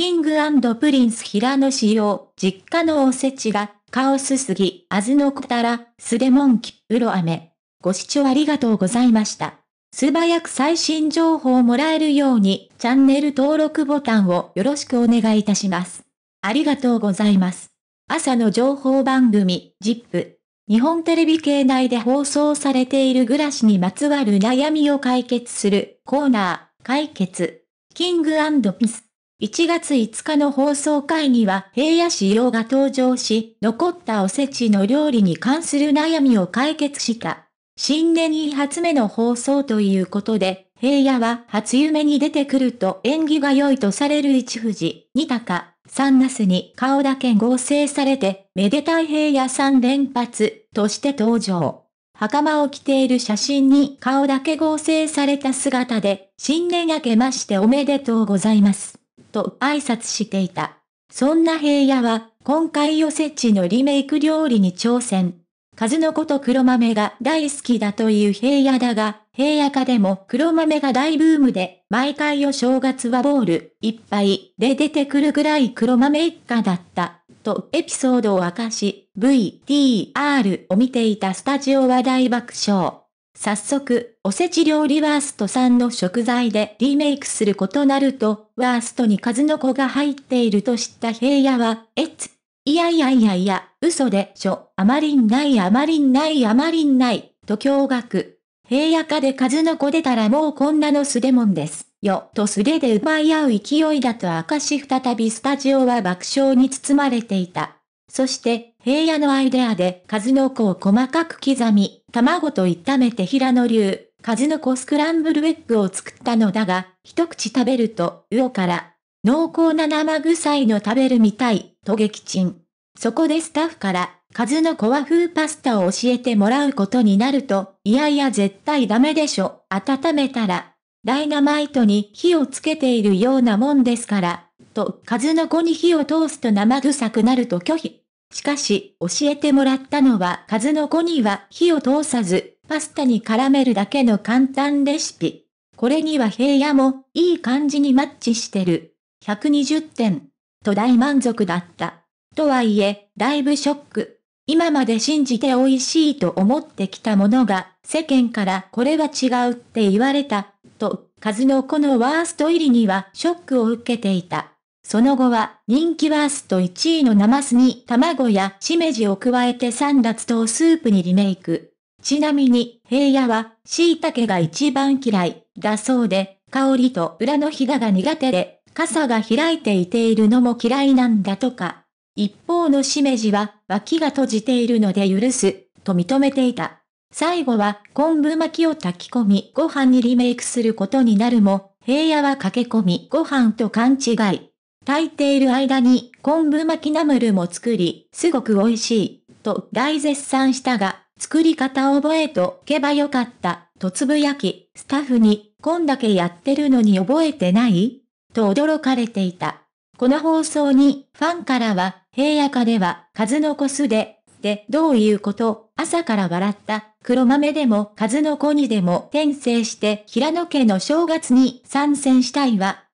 キングプリンス平野仕様、実家のおせちが、カオスすぎ、あずのこたら、すれもんき、ウロアメ。ご視聴ありがとうございました。素早く最新情報をもらえるように、チャンネル登録ボタンをよろしくお願いいたします。ありがとうございます。朝の情報番組、ジップ。日本テレビ系内で放送されている暮らしにまつわる悩みを解決するコーナー、解決。キングピス。1月5日の放送会には平野市用が登場し、残ったおせちの料理に関する悩みを解決した。新年一発目の放送ということで、平野は初夢に出てくると縁起が良いとされる一富士、二鷹、三ナスに顔だけ合成されて、めでたい平野三連発として登場。袴を着ている写真に顔だけ合成された姿で、新年明けましておめでとうございます。と挨拶していた。そんな平野は、今回おせちのリメイク料理に挑戦。数の子と黒豆が大好きだという平野だが、平野家でも黒豆が大ブームで、毎回お正月はボールいっぱいで出てくるぐらい黒豆一家だった、とエピソードを明かし、VTR を見ていたスタジオは大爆笑。早速、おせち料理ワーストさんの食材でリメイクすることなると、ワーストに数の子が入っていると知った平野は、えつ。いやいやいやいや、嘘でしょ。あまりんないあまりんないあまりんない、と驚愕。平野家で数の子出たらもうこんなの素手もんです。よ、と素手で奪い合う勢いだと明かし再びスタジオは爆笑に包まれていた。そして平野のアイデアで数の子を細かく刻み、卵と炒めて平野流、数の子スクランブルエッグを作ったのだが、一口食べると、魚から、濃厚な生臭いの食べるみたい、と激沈。そこでスタッフから、数の子は風パスタを教えてもらうことになると、いやいや絶対ダメでしょ、温めたら、ダイナマイトに火をつけているようなもんですから、と、数の子に火を通すと生臭くなると拒否。しかし、教えてもらったのは数の子には火を通さず、パスタに絡めるだけの簡単レシピ。これには平野も、いい感じにマッチしてる。120点。と大満足だった。とはいえ、だいぶショック。今まで信じて美味しいと思ってきたものが、世間からこれは違うって言われた、と、数の子のワースト入りにはショックを受けていた。その後は人気ワースト1位のナマスに卵やしめじを加えて3脱糖スープにリメイク。ちなみに、平野は椎茸が一番嫌いだそうで、香りと裏のひだが苦手で、傘が開いていているのも嫌いなんだとか。一方のしめじは脇が閉じているので許す、と認めていた。最後は昆布巻きを炊き込みご飯にリメイクすることになるも、平野は駆け込みご飯と勘違い。炊いている間に昆布巻きナムルも作り、すごく美味しい、と大絶賛したが、作り方覚えとけばよかった、とつぶやき、スタッフに、こんだけやってるのに覚えてないと驚かれていた。この放送に、ファンからは、平野家では、数の子すで、で、どういうこと朝から笑った、黒豆でも数の子にでも転生して、平野家の正月に参戦したいわ、